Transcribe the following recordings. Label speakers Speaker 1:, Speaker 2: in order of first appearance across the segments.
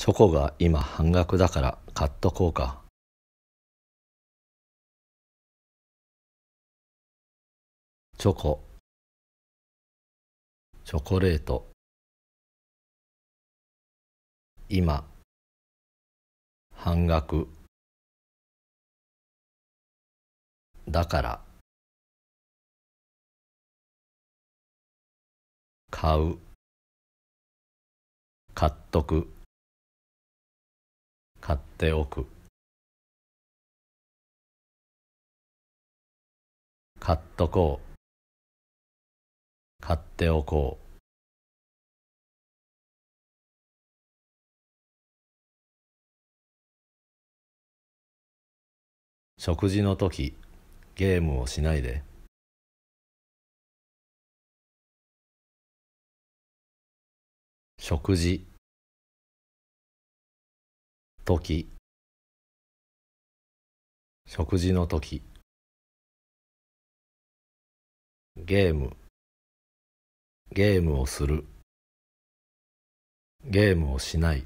Speaker 1: チョコが今半額だから買っとこうか。チョコチョコレート今半額だから買う買っとくっておく買っとこう買っておこう食事の時ゲームをしないで食事時食事の時ゲームゲームをするゲームをしない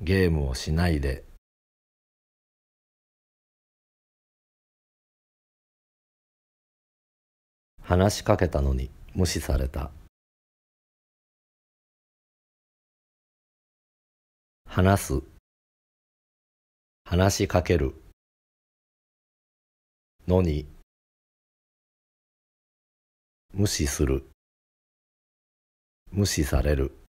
Speaker 1: ゲームをしないで話しかけたのに無視された。話す話しかけるのに無視する無視される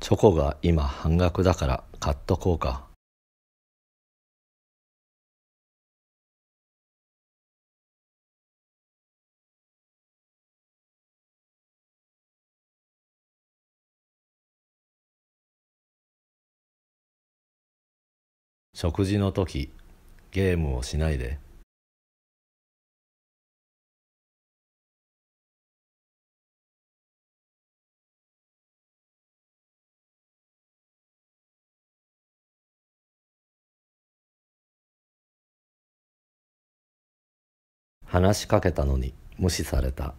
Speaker 1: チョコが今半額だから買っとこうか。食事の時ゲームをしないで。話しかけたのに無視された